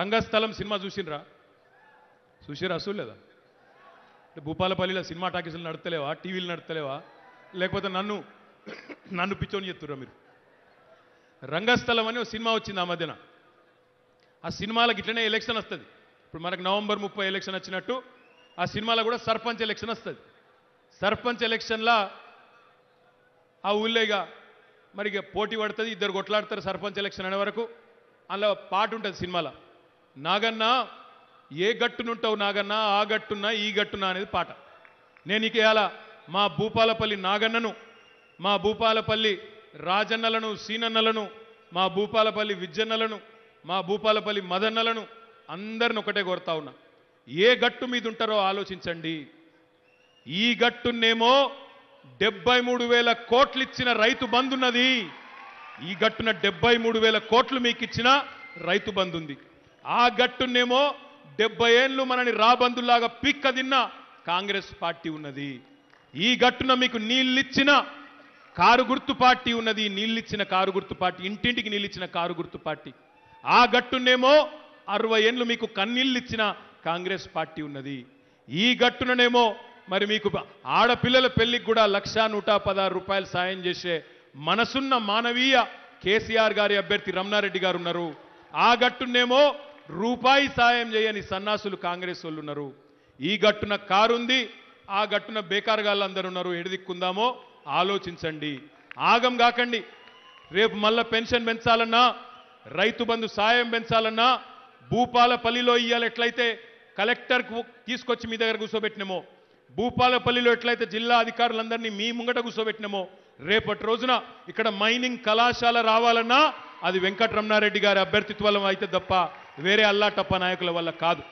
రంగస్థలం cinema చూసినరా చూసిరా అసలు లేదా భూపాలపల్లిలో సినిమా టాకీసులు నడతలేవా టీవీలు నడతలేవా లేకపోతే నన్ను నన్ను పిచ్చోని చెప్తురా మీరు రంగస్థలం అని ఒక సినిమా వచ్చింది ఆ మధ్యన ఆ సినిమాలకు ఇట్లనే ఎలక్షన్ వస్తుంది ఇప్పుడు మనకు నవంబర్ ముప్పై ఎలక్షన్ వచ్చినట్టు ఆ సినిమాలో కూడా సర్పంచ్ ఎలక్షన్ వస్తుంది సర్పంచ్ ఎలక్షన్లా ఆ ఊళ్ళో ఇక మరి పోటీ పడుతుంది ఇద్దరు కొట్లాడతారు సర్పంచ్ ఎలక్షన్ అనే వరకు అందులో పాటు ఉంటుంది సినిమాలో నాగన్న ఏ గట్టునుంటావు నాగన్న ఆ గట్టున్నా ఈ గట్టున్నా అనేది పాట నేను ఇక మా భూపాలపల్లి నాగన్నను మా భూపాలపల్లి రాజన్నలను సీనన్నలను మా భూపాలపల్లి విజ్జన్నలను మా భూపాలపల్లి మదన్నలను అందరిని ఒకటే కోరుతా ఉన్నా ఏ గట్టు మీద ఉంటారో ఆలోచించండి ఈ గట్టునేమో డెబ్బై మూడు వేల కోట్లు ఇచ్చిన రైతు బంధున్నది ఈ గట్టున డెబ్బై మూడు వేల కోట్లు మీకు ఇచ్చిన రైతు బంధుంది ఆ గట్టునేమో డెబ్బై ఏళ్ళు మనని రాబందులాగా పిక్క తిన్న కాంగ్రెస్ పార్టీ ఉన్నది ఈ గట్టున మీకు నీళ్ళిచ్చిన కారు గుర్తు పార్టీ ఉన్నది నీళ్ళిచ్చిన కారు గుర్తు పార్టీ ఇంటింటికి నీళ్ళిచ్చిన కారు గుర్తు పార్టీ ఆ గట్టునేమో అరవై ఏళ్ళు మీకు కన్నీళ్ళిచ్చిన కాంగ్రెస్ పార్టీ ఉన్నది ఈ గట్టుననేమో మరి మీకు ఆడపిల్లల పెళ్లికి కూడా లక్షా నూట పదహారు రూపాయలు సాయం చేసే మనసున్న మానవీయ కేసీఆర్ గారి అభ్యర్థి రమణారెడ్డి గారు ఉన్నారు ఆ గట్టునేమో రూపాయి సాయం చేయని సన్నాసులు కాంగ్రెస్ వాళ్ళు ఉన్నారు ఈ గట్టున కారుంది ఆ గట్టున బేకారుగాళ్ళందరూ ఉన్నారు ఎడదిక్కుందామో ఆలోచించండి ఆగం కాకండి రేపు మళ్ళా పెన్షన్ పెంచాలన్నా రైతు బంధు సాయం పెంచాలన్నా భూపాలపల్లిలో ఇవ్వాలి ఎట్లయితే కలెక్టర్ తీసుకొచ్చి మీ దగ్గర కూర్చోబెట్టినమో భూపాలపల్లిలో ఎట్లయితే జిల్లా అధికారులందరినీ మీ ముంగట కూర్చోబెట్టినమో రేపటి రోజున ఇక్కడ మైనింగ్ కళాశాల రావాలన్నా అది వెంకటరమణారెడ్డి గారి అభ్యర్థిత్వం అయితే తప్ప వేరే అల్లాటప్ప నాయకుల వల్ల కాదు